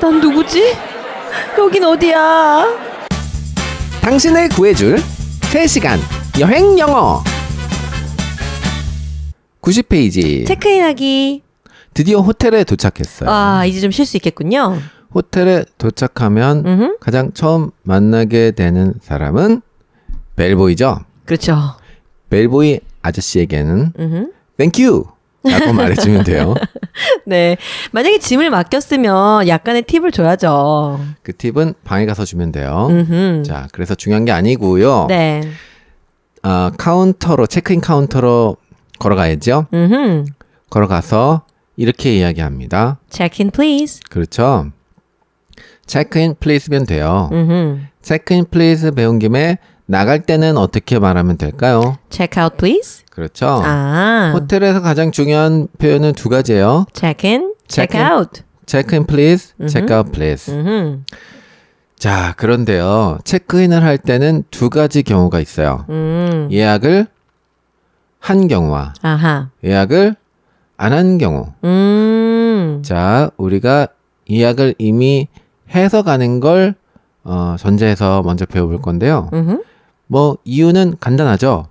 난 누구지? 여긴 어디야? 당신을 구해줄 3시간 여행 영어 90페이지 체크인하기 드디어 호텔에 도착했어요. 아 이제 좀 쉴 수 있겠군요. 호텔에 도착하면 음흠. 가장 처음 만나게 되는 사람은 벨보이죠. 그렇죠. 벨보이 아저씨에게는 음흠. 땡큐 라고 말해주면 돼요. 네. 만약에 짐을 맡겼으면 약간의 팁을 줘야죠. 그 팁은 방에 가서 주면 돼요. 음흠. 자, 그래서 중요한 게 아니고요. 네. 아, 카운터로, 체크인 카운터로 걸어가야죠. 음흠. 걸어가서 이렇게 이야기합니다. Check-in please. 그렇죠. Check-in please면 돼요. 음흠. Check-in please 배운 김에 나갈 때는 어떻게 말하면 될까요? Check out, please. 그렇죠. 아. 호텔에서 가장 중요한 표현은 두 가지예요. Check in, check, check out. Check in, please. 음흠. Check out, please. 음흠. 자, 그런데요. 체크인을 할 때는 두 가지 경우가 있어요. 음. 예약을 한 경우와 아하. 예약을 안 한 경우. 음. 자, 우리가 예약을 이미 해서 가는 걸 어, 전제해서 먼저 배워볼 건데요. 음흠. 뭐 이유는 간단하죠.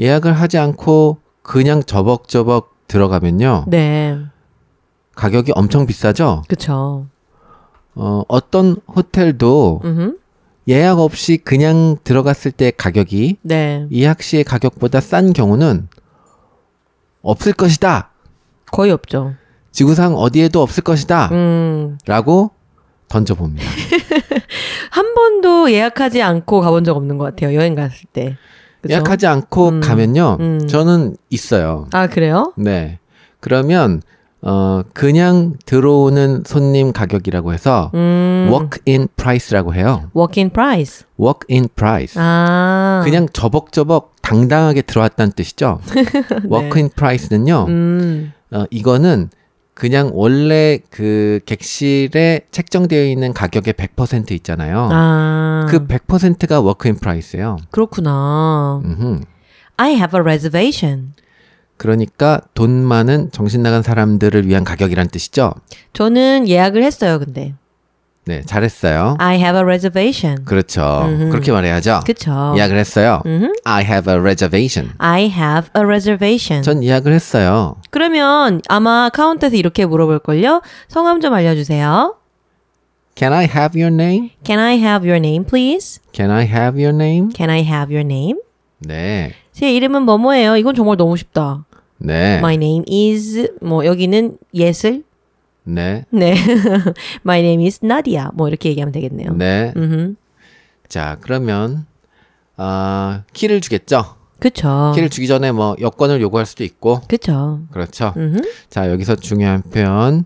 예약을 하지 않고 그냥 저벅저벅 들어가면요. 네. 가격이 엄청 비싸죠. 그렇죠. 어, 어떤 호텔도 음흠. 예약 없이 그냥 들어갔을 때 가격이 네. 예약 시의 가격보다 싼 경우는 없을 것이다. 거의 없죠. 지구상 어디에도 없을 것이다. 음. 라고 던져봅니다. 한 번도 예약하지 않고 가본 적 없는 것 같아요. 여행 갔을 때. 그쵸? 예약하지 않고 음, 가면요. 음. 저는 있어요. 아, 그래요? 네. 그러면, 어, 그냥 들어오는 손님 가격이라고 해서, 음. walk-in price라고 해요. walk-in price? walk-in price. 아. 그냥 저벅저벅 당당하게 들어왔다는 뜻이죠. walk-in price는요, 음. 어, 이거는 그냥 원래 그 객실에 책정되어 있는 가격의 100% 있잖아요. 아. 그 100%가 워크인 프라이스예요. 그렇구나. 음흠. I have a reservation. 그러니까 돈 많은 정신 나간 사람들을 위한 가격이란 뜻이죠. 저는 예약을 했어요, 근데. 네, 잘했어요. I have a reservation. 그렇죠. 음흠. 그렇게 말해야죠. 그렇죠. 예약을 했어요. 음흠. I have a reservation. I have a reservation. 전 예약을 했어요. 그러면 아마 카운터에서 이렇게 물어볼걸요. 성함 좀 알려주세요. Can I have your name? Can I have your name, please? Can I have your name? Can I have your name? 네. 제 이름은 뭐뭐예요. 이건 정말 너무 쉽다. 네. My name is 뭐 여기는 yes을 네. 네. My name is Nadia. 뭐 이렇게 얘기하면 되겠네요. 네. 음흠. 자, 그러면 아, 키를 주겠죠? 그렇죠. 키를 주기 전에 뭐 여권을 요구할 수도 있고. 그렇죠. 그렇죠. 음흠. 자, 여기서 중요한 표현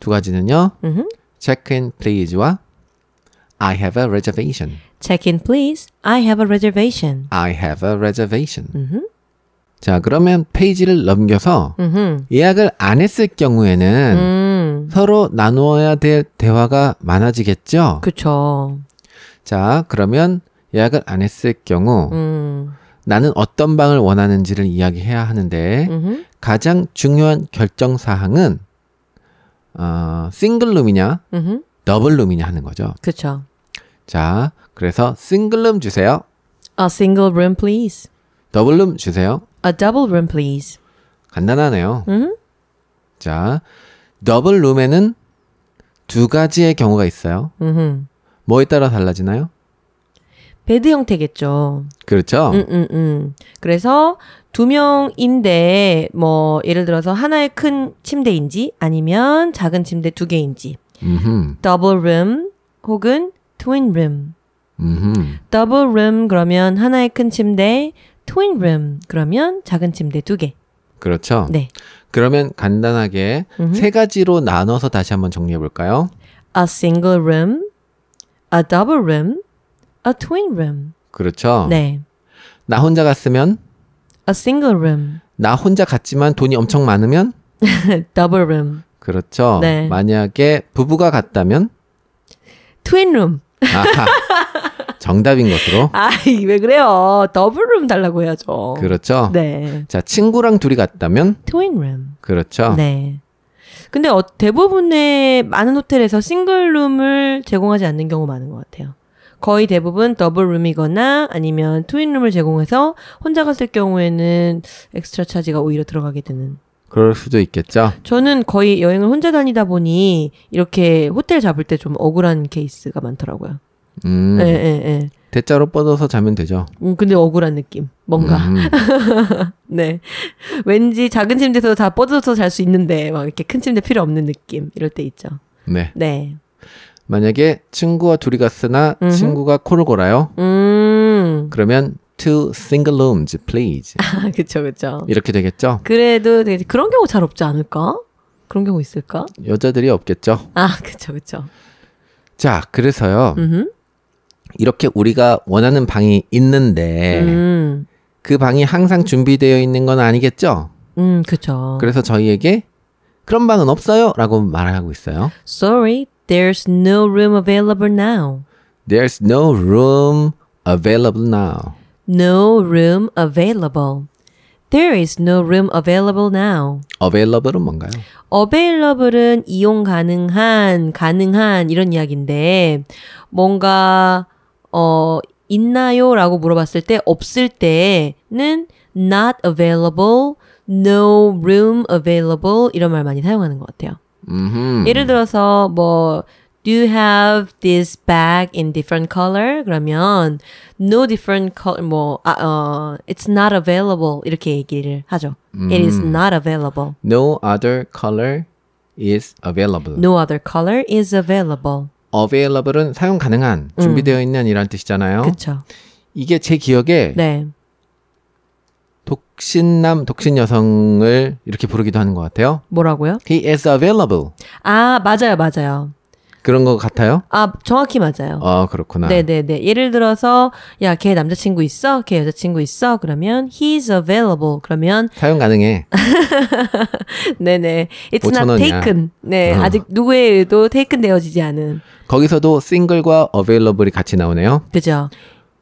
두 가지는요. 음흠. Check in please와 I have a reservation. Check in please. I have a reservation. I have a reservation. 음흠. 자, 그러면 페이지를 넘겨서 예약을 안 했을 경우에는 음. 서로 나누어야 될 대화가 많아지겠죠? 그렇죠. 자, 그러면 예약을 안 했을 경우 음. 나는 어떤 방을 원하는지를 이야기해야 하는데 음흠. 가장 중요한 결정 사항은 어, 싱글룸이냐 더블룸이냐 하는 거죠. 그렇죠. 자, 그래서 싱글룸 주세요. A single room, please. 더블룸 주세요. A double room, please. 간단하네요. 음? 자, 더블 룸에는 두 가지의 경우가 있어요. 음흠. 뭐에 따라 달라지나요? 베드 형태겠죠. 그렇죠. 음, 음, 음. 그래서 두 명인데 뭐 예를 들어서 하나의 큰 침대인지 아니면 작은 침대 두 개인지 음흠. 더블 룸 혹은 트윈 룸. 음흠. 더블 룸 그러면 하나의 큰 침대, 트윈 룸 그러면 작은 침대 두 개. 그렇죠? 네. 그러면 간단하게 음흠. 세 가지로 나눠서 다시 한번 정리해 볼까요? A single room, a double room, a twin room. 그렇죠? 네. 나 혼자 갔으면 a single room. 나 혼자 갔지만 돈이 엄청 많으면 double room. 그렇죠. 네. 만약에 부부가 갔다면 twin room. 아하. 정답인 것으로. 아, 왜 그래요? 더블룸 달라고 해야죠. 그렇죠. 네. 자, 친구랑 둘이 갔다면? 트윈룸. 그렇죠. 네. 근데 어, 대부분의 많은 호텔에서 싱글룸을 제공하지 않는 경우 많은 것 같아요. 거의 대부분 더블룸이거나 아니면 트윈룸을 제공해서 혼자 갔을 경우에는 엑스트라 차지가 오히려 들어가게 되는. 그럴 수도 있겠죠. 저는 거의 여행을 혼자 다니다 보니 이렇게 호텔 잡을 때 좀 억울한 케이스가 많더라고요. 음. 예, 예, 예. 대자로 뻗어서 자면 되죠. 음, 근데 억울한 느낌. 뭔가. 음. 네. 왠지 작은 침대에서 다 뻗어서 잘 수 있는데, 막 이렇게 큰 침대 필요 없는 느낌. 이럴 때 있죠. 네. 네. 만약에 친구와 둘이 갔으나 음흠. 친구가 코를 골아요. 음. 그러면 two single rooms, please. 아, 그쵸, 그쵸. 이렇게 되겠죠? 그래도 되게, 그런 경우 잘 없지 않을까? 그런 경우 있을까? 여자들이 없겠죠. 아, 그쵸, 그쵸. 자, 그래서요. 음 이렇게 우리가 원하는 방이 있는데 음. 그 방이 항상 준비되어 있는 건 아니겠죠? 음, 그렇죠. 그래서 저희에게 그런 방은 없어요라고 말하고 있어요. Sorry, there's no room available now. There's no room available now. No room available. There is no room available now. available은 뭔가요? available은 이용 가능한, 가능한 이런 이야기인데 뭔가 어, 있나요? 라고 물어봤을 때 없을 때는 not available, no room available 이런 말 많이 사용하는 것 같아요. 음흠. 예를 들어서 뭐 Do you have this bag in different color? 그러면 no different color 뭐 아, 어, it's not available 이렇게 얘기를 하죠. 음. It is not available. No other color is available. No other color is available. available은 사용 가능한, 음. 준비되어 있는 이란 뜻이잖아요. 그렇죠. 이게 제 기억에 네. 독신남, 독신 여성을 이렇게 부르기도 하는 것 같아요. 뭐라고요? He is available. 아, 맞아요, 맞아요. 그런 것 같아요? 아, 정확히 맞아요. 아, 그렇구나. 네네네. 예를 들어서, 야, 걔 남자친구 있어? 걔 여자친구 있어? 그러면, he's available. 그러면. 사용 가능해. 네네. It's not taken. 네. 어. 아직 누구에 도 taken 되어지지 않은. 거기서도 single과 available이 같이 나오네요. 그죠.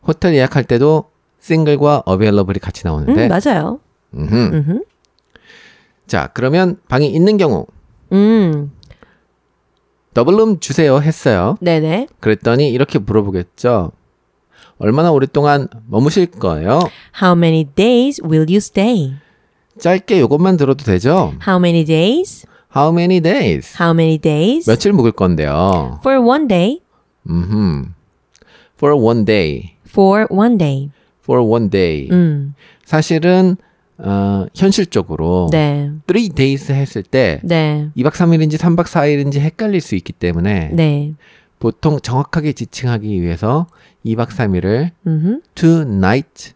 호텔 예약할 때도 single과 available이 같이 나오는데. 음, 맞아요. 음흠. 음흠. 자, 그러면 방이 있는 경우. 음. 더블룸 주세요 했어요. 네네. 그랬더니 이렇게 물어보겠죠. 얼마나 오랫동안 머무실 거예요? How many days will you stay? 짧게 이것만 들어도 되죠? How many days? How many days? How many days? 며칠 묵을 건데요. For one day. 음. For one day. For one day. For one day. 음. 사실은 어, 현실적으로 네. 3 days 했을 때 네. 2박 3일인지 3박 4일인지 헷갈릴 수 있기 때문에 네. 보통 정확하게 지칭하기 위해서 2박 3일을 음흠. two night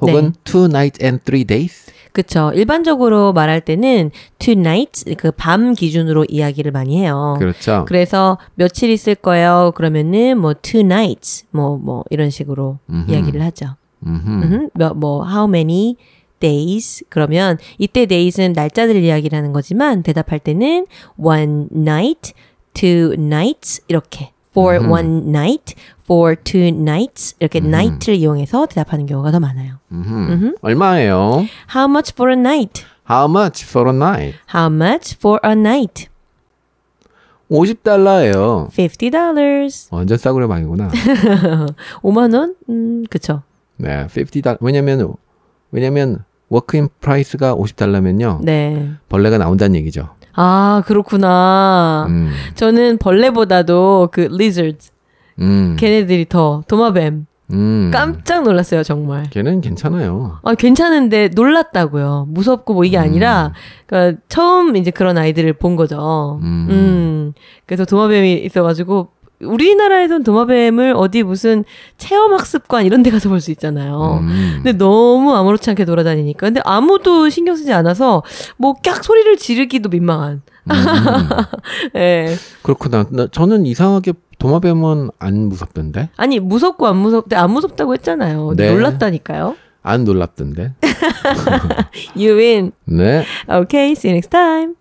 혹은 네. two night and three days 그렇 일반적으로 말할 때는 two night 그밤 기준으로 이야기를 많이 해요. 그렇죠. 그래서 며칠 있을 거예요. 그러면은 뭐 two nights 뭐뭐 뭐 이런 식으로 음흠. 이야기를 하죠. 음흠. 뭐 how many days 그러면 이때 days는 날짜들 이야기라는 거지만 대답할 때는 one night, two nights 이렇게 for 음. one night, for two nights 이렇게 음. night를 이용해서 대답하는 경우가 더 많아요. 음흠. 음흠. 얼마예요? How much for a night? How much for a night? How much for a night? 50달러예요. 50달러. 완전 싸구려 방이구나. 5만 원? 음, 그쵸. 네, 50달러. 왜냐면 왜냐면 워크인 프라이스가 50달러면요. 네. 벌레가 나온다는 얘기죠. 아, 그렇구나. 음. 저는 벌레보다도 그 l i z 음. 걔네들이 더 도마뱀. 음. 깜짝 놀랐어요, 정말. 걔는 괜찮아요. 아, 괜찮은데 놀랐다고요. 무섭고 뭐 이게 음. 아니라, 그니까 처음 이제 그런 아이들을 본 거죠. 음. 음. 그래서 도마뱀이 있어가지고 우리나라에선 도마뱀을 어디 무슨 체험학습관 이런 데 가서 볼 수 있잖아요. 음. 근데 너무 아무렇지 않게 돌아다니니까. 근데 아무도 신경 쓰지 않아서 뭐 깍 소리를 지르기도 민망한. 음. 네. 그렇구나. 저는 이상하게 도마뱀은 안 무섭던데? 아니, 무섭고 안 무섭대. 안 무섭다고 했잖아요. 네. 놀랐다니까요. 안놀랐던데 you win. 네. Okay, see you next time.